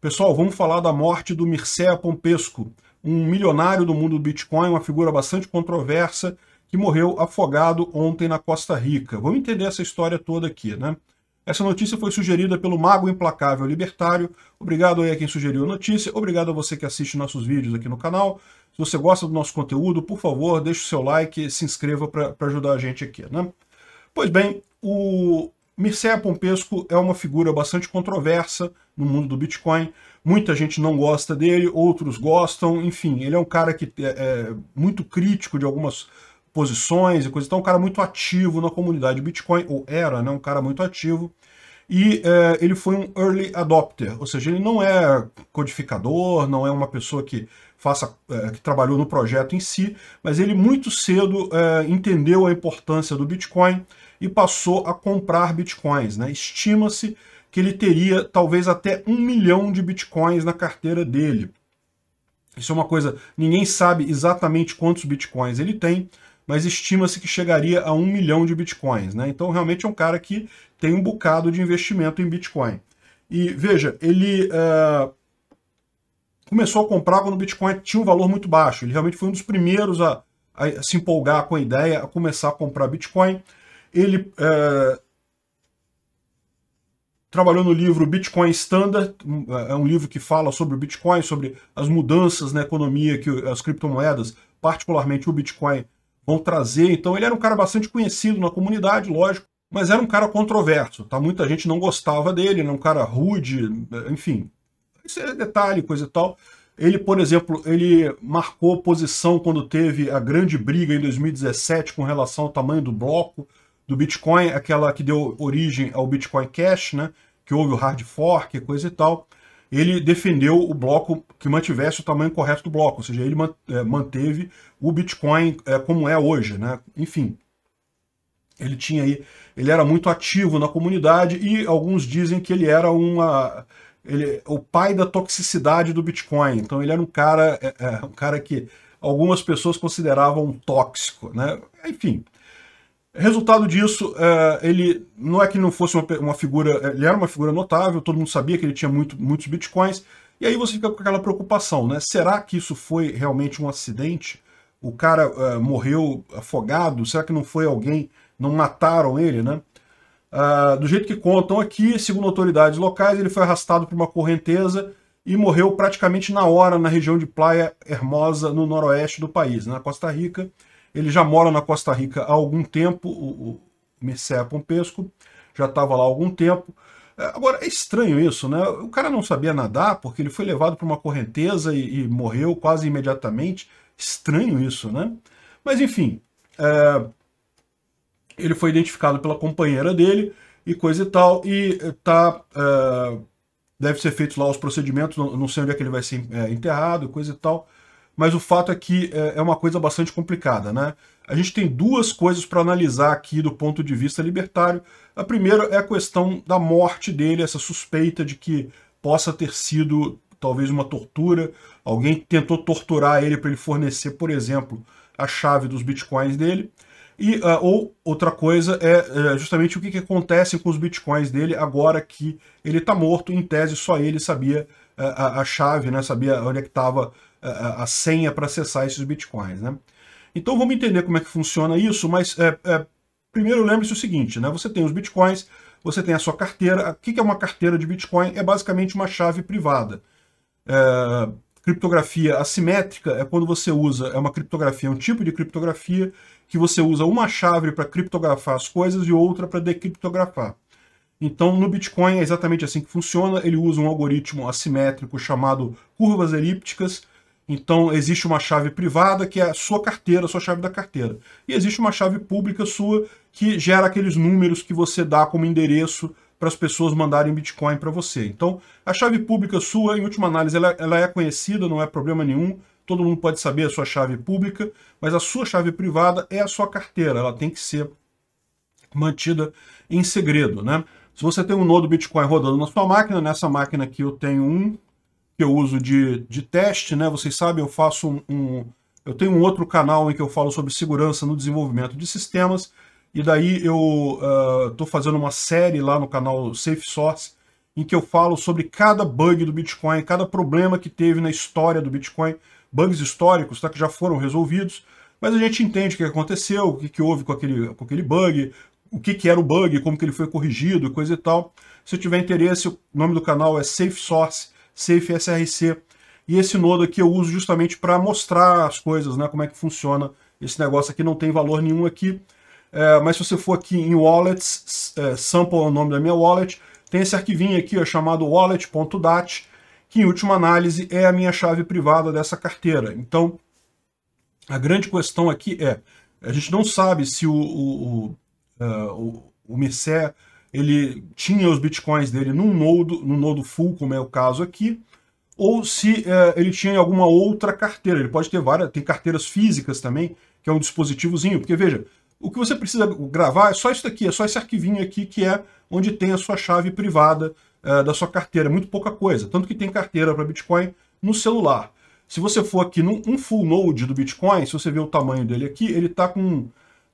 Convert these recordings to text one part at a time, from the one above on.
Pessoal, vamos falar da morte do Mircea Pompesco, um milionário do mundo do Bitcoin, uma figura bastante controversa, que morreu afogado ontem na Costa Rica. Vamos entender essa história toda aqui, né? Essa notícia foi sugerida pelo Mago Implacável Libertário. Obrigado aí a quem sugeriu a notícia, obrigado a você que assiste nossos vídeos aqui no canal. Se você gosta do nosso conteúdo, por favor, deixe o seu like e se inscreva para ajudar a gente aqui, né? Pois bem, o Mircea Pompesco é uma figura bastante controversa, no mundo do Bitcoin. Muita gente não gosta dele, outros gostam, enfim, ele é um cara que é, é muito crítico de algumas posições e coisa, então é um cara muito ativo na comunidade Bitcoin, ou era, né, um cara muito ativo, e é, ele foi um early adopter, ou seja, ele não é codificador, não é uma pessoa que faça é, que trabalhou no projeto em si, mas ele muito cedo é, entendeu a importância do Bitcoin e passou a comprar Bitcoins, né, estima-se que ele teria talvez até um milhão de bitcoins na carteira dele. Isso é uma coisa, ninguém sabe exatamente quantos bitcoins ele tem, mas estima-se que chegaria a um milhão de bitcoins. Né? Então, realmente é um cara que tem um bocado de investimento em bitcoin. E veja, ele uh, começou a comprar quando o bitcoin tinha um valor muito baixo. Ele realmente foi um dos primeiros a, a se empolgar com a ideia, a começar a comprar bitcoin. Ele uh, trabalhou no livro Bitcoin Standard, é, é um livro que fala sobre o Bitcoin, sobre as mudanças na economia que as criptomoedas, particularmente o Bitcoin, vão trazer. Então ele era um cara bastante conhecido na comunidade, lógico, mas era um cara controverso, tá? Muita gente não gostava dele, era um cara rude, enfim. Isso é detalhe, coisa e tal. Ele, por exemplo, ele marcou posição quando teve a grande briga em 2017 com relação ao tamanho do bloco do Bitcoin, aquela que deu origem ao Bitcoin Cash, né, que houve o hard fork, coisa e tal, ele defendeu o bloco que mantivesse o tamanho correto do bloco, ou seja, ele eh, manteve o Bitcoin eh, como é hoje, né? Enfim, ele tinha aí, ele era muito ativo na comunidade e alguns dizem que ele era uma, ele, o pai da toxicidade do Bitcoin. Então ele era um cara, é, um cara que algumas pessoas consideravam tóxico, né? Enfim, Resultado disso, é, ele não é que não fosse uma, figura, é, ele era uma figura notável, todo mundo sabia que ele tinha muito, muitos bitcoins, e aí você fica com aquela preocupação, né? Será que isso foi realmente um acidente? O cara é, morreu afogado? Será que não foi alguém? Não mataram ele, né? Uh, do jeito que contam aqui, segundo autoridades locais, ele foi arrastado por uma correnteza e morreu praticamente na hora na região de Playa Hermosa, no noroeste do país, na Costa Rica. Ele já mora na Costa Rica há algum tempo, o, o Mircea Pompesco já estava lá há algum tempo. É, agora, é estranho isso, né? O cara não sabia nadar porque ele foi levado para uma correnteza e, e, morreu quase imediatamente. Estranho isso, né? Mas enfim, é... ele foi identificado pela companheira dele e coisa e tal, e é, tá, é... deve ser feito lá os procedimentos, não, sei onde é que ele vai ser é, enterrado, coisa e tal mas o fato é que é, é uma coisa bastante complicada, né? A gente tem duas coisas para analisar aqui do ponto de vista libertário. A primeira é a questão da morte dele, essa suspeita de que possa ter sido talvez uma tortura, alguém tentou torturar ele para ele fornecer, por exemplo, a chave dos bitcoins dele. E uh, ou outra coisa é uh, justamente o que, que, acontece com os bitcoins dele agora que ele está morto. Em tese, só ele sabia uh, a, a, chave, né? Sabia onde é que estava a, senha para acessar esses bitcoins. Né? Então vamos entender como é que funciona isso, mas é, é, primeiro lembre-se o seguinte, né? você tem os bitcoins, você tem a sua carteira. O que é uma carteira de bitcoin? É basicamente uma chave privada. É, criptografia assimétrica é quando você usa, é uma criptografia, é um tipo de criptografia que você usa uma chave para criptografar as coisas e outra para decriptografar. Então, no Bitcoin é exatamente assim que funciona. Ele usa um algoritmo assimétrico chamado curvas elípticas, então, existe uma chave privada, que é a sua carteira, a sua chave da carteira. E existe uma chave pública sua, que gera aqueles números que você dá como endereço para as pessoas mandarem Bitcoin para você. Então, a chave pública sua, em última análise, ela, é, ela, é conhecida, não é problema nenhum, todo mundo pode saber a sua chave pública, mas a sua chave privada é a sua carteira, ela tem que ser mantida em segredo, né? Se você tem um nodo Bitcoin rodando na sua máquina, nessa máquina aqui eu tenho um, que eu uso de, de teste, né? Vocês sabem, eu faço um, um, Eu tenho um outro canal em que eu falo sobre segurança no desenvolvimento de sistemas, e daí eu estou uh, ah, fazendo uma série lá no canal Safe Source, em que eu falo sobre cada bug do Bitcoin, cada problema que teve na história do Bitcoin, bugs históricos tá, que já foram resolvidos, mas a gente entende o que aconteceu, o que, que houve com aquele, com aquele bug, o que, que era o bug, como que ele foi corrigido, coisa e tal. Se tiver interesse, o nome do canal é Safe Source. Safe SRC. E esse nodo aqui eu uso justamente para mostrar as coisas, né, como é que funciona esse negócio aqui, não tem valor nenhum aqui. É, mas se você for aqui em Wallets, é, Sample é o nome da minha wallet, tem esse arquivinho aqui ó, chamado wallet.dat, que em última análise é a minha chave privada dessa carteira. Então, a grande questão aqui é, a gente não sabe se o, o, o, uh, o, o ele tinha os bitcoins dele num nodo, num nodo full, como é o caso aqui, ou se é, ele tinha alguma outra carteira. Ele pode ter várias, tem carteiras físicas também, que é um dispositivozinho, porque veja, o que você precisa gravar é só isso daqui, é só esse arquivinho aqui que é onde tem a sua chave privada é, da sua carteira, é muito pouca coisa. Tanto que tem carteira para Bitcoin no celular. Se você for aqui num um full node do Bitcoin, se você ver o tamanho dele aqui, ele está com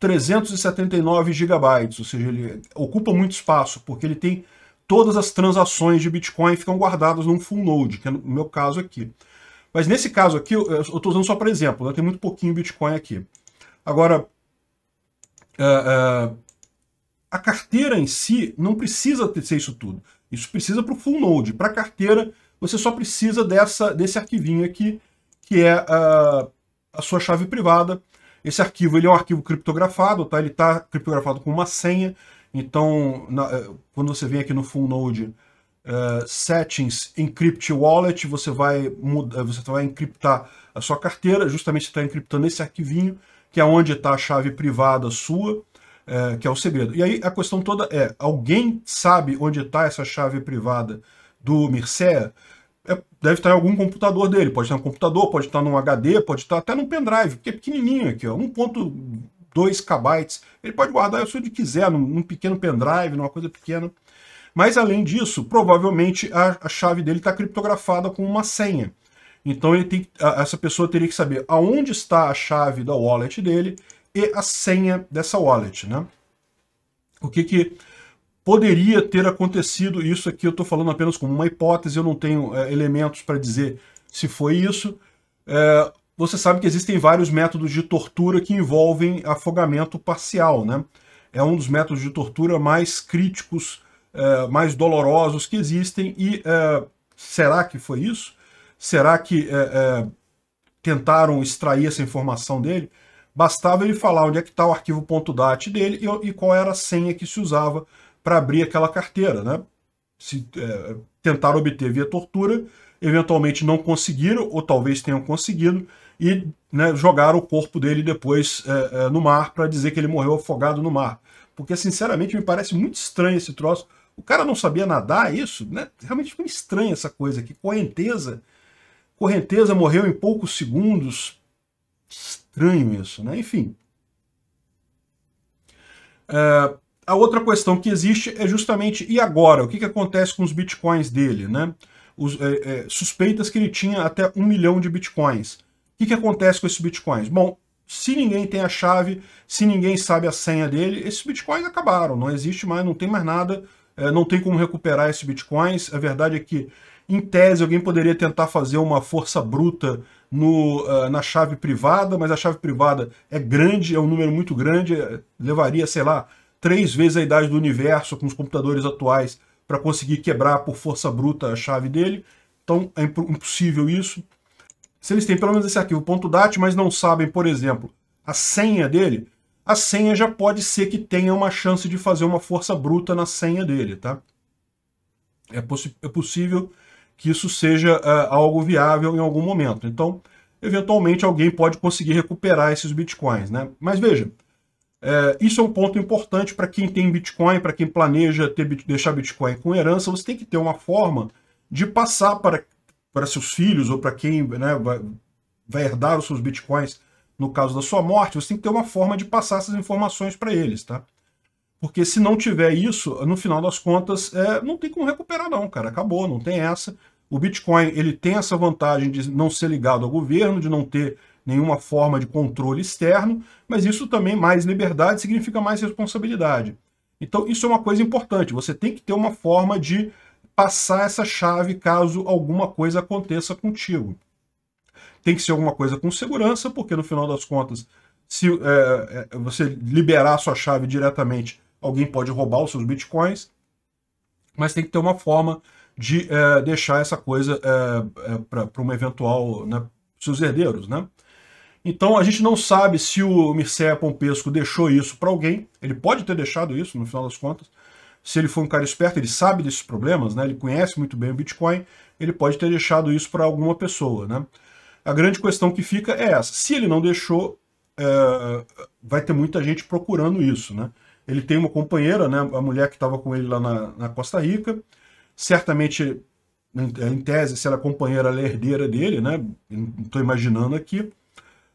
379 gigabytes, ou seja, ele ocupa muito espaço, porque ele tem todas as transações de Bitcoin ficam guardadas num full node, que é no meu caso aqui. Mas nesse caso aqui, eu estou usando só para exemplo, né? tem muito pouquinho Bitcoin aqui. Agora, uh, uh, a carteira em si não precisa ser isso tudo. Isso precisa para o full node. Para a carteira, você só precisa dessa, desse arquivinho aqui, que é uh, a sua chave privada, esse arquivo ele é um arquivo criptografado, tá? ele está criptografado com uma senha. Então, na, eh, quando você vem aqui no Full Node uh, Settings Encrypt Wallet, você vai, muda, eh, você vai encriptar a sua carteira, justamente está encriptando esse arquivinho, que é onde está a chave privada sua, uh, que é o segredo. E aí a questão toda é, alguém sabe onde está essa chave privada do Mircea? é, deve estar em algum computador dele. Pode estar no computador, pode estar num HD, pode estar até num pendrive, porque é pequenininho aqui, ó, 1.2 KB. Ele pode guardar se ele quiser, num, num, pequeno pendrive, numa coisa pequena. Mas além disso, provavelmente a, a chave dele está criptografada com uma senha. Então ele tem, a, essa pessoa teria que saber aonde está a chave da wallet dele e a senha dessa wallet, né? O que que Poderia ter acontecido, isso aqui eu estou falando apenas como uma hipótese, eu não tenho é, elementos para dizer se foi isso. É, você sabe que existem vários métodos de tortura que envolvem afogamento parcial, né? É um dos métodos de tortura mais críticos, é, mais dolorosos que existem. E é, será que foi isso? Será que é, é, tentaram extrair essa informação dele? Bastava ele falar onde é que está o arquivo .dat dele e, e qual era a senha que se usava para abrir aquela carteira, né? Se, é, tentaram obter via tortura, eventualmente não conseguiram, ou talvez tenham conseguido, e né, jogaram o corpo dele depois é, é, no mar para dizer que ele morreu afogado no mar. Porque, sinceramente, me parece muito estranho esse troço. O cara não sabia nadar, é isso, né? Realmente fica estranha essa coisa aqui. Correnteza. Correnteza morreu em poucos segundos. Estranho isso, né? Enfim. É, a outra questão que existe é justamente e agora? O que, que acontece com os bitcoins dele, né? Os, é, é, suspeitas que ele tinha até um milhão de bitcoins. O que, que acontece com esses bitcoins? Bom, se ninguém tem a chave, se ninguém sabe a senha dele, esses bitcoins acabaram, não existe mais, não tem mais nada, é, não tem como recuperar esses bitcoins. A verdade é que, em tese, alguém poderia tentar fazer uma força bruta no, uh, na chave privada, mas a chave privada é grande, é um número muito grande, é, levaria, sei lá, três vezes a idade do universo com os computadores atuais para conseguir quebrar por força bruta a chave dele. Então é impossível isso. Se eles têm pelo menos esse arquivo .dat, mas não sabem, por exemplo, a senha dele, a senha já pode ser que tenha uma chance de fazer uma força bruta na senha dele, tá? É, é possível que isso seja uh, algo viável em algum momento. Então, eventualmente alguém pode conseguir recuperar esses bitcoins, né? Mas veja, é, isso é um ponto importante para quem tem Bitcoin, para quem planeja ter, deixar Bitcoin com herança, você tem que ter uma forma de passar para, para seus filhos ou para quem né, vai, vai herdar os seus Bitcoins no caso da sua morte, você tem que ter uma forma de passar essas informações para eles, tá? Porque se não tiver isso, no final das contas, é, não tem como recuperar não, cara. Acabou, não tem essa. O Bitcoin, ele tem essa vantagem de não ser ligado ao governo, de não ter nenhuma forma de controle externo, mas isso também, mais liberdade, significa mais responsabilidade. Então, isso é uma coisa importante. Você tem que ter uma forma de passar essa chave caso alguma coisa aconteça contigo. Tem que ser alguma coisa com segurança, porque no final das contas, se é, é você liberar sua chave diretamente, alguém pode roubar os seus bitcoins. Mas tem que ter uma forma de é, deixar essa coisa é, é para uma eventual. Né, seus herdeiros, né? Então a gente não sabe se o Mircea Pompesco deixou isso para alguém. Ele pode ter deixado isso, no final das contas. Se ele for um cara esperto, ele sabe desses problemas, né? ele conhece muito bem o Bitcoin, ele pode ter deixado isso para alguma pessoa. Né? A grande questão que fica é essa. Se ele não deixou, é... vai ter muita gente procurando isso. Né? Ele tem uma companheira, né? a mulher que estava com ele lá na, na Costa Rica. Certamente, em tese, se ela é companheira, ela é herdeira dele, né? Não estou imaginando aqui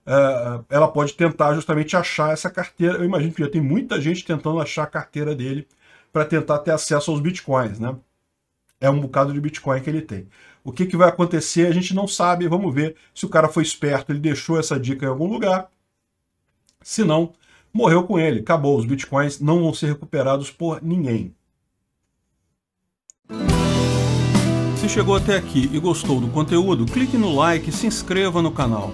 é, é, ela pode tentar justamente achar essa carteira. Eu imagino que já tem muita gente tentando achar a carteira dele para tentar ter acesso aos bitcoins, né? É um bocado de bitcoin que ele tem. O que, que vai acontecer a gente não sabe, vamos ver se o cara foi esperto, ele deixou essa dica em algum lugar. Se não, morreu com ele, acabou, os bitcoins não vão ser recuperados por ninguém. Se chegou até aqui e gostou do conteúdo, clique no like e se inscreva no canal.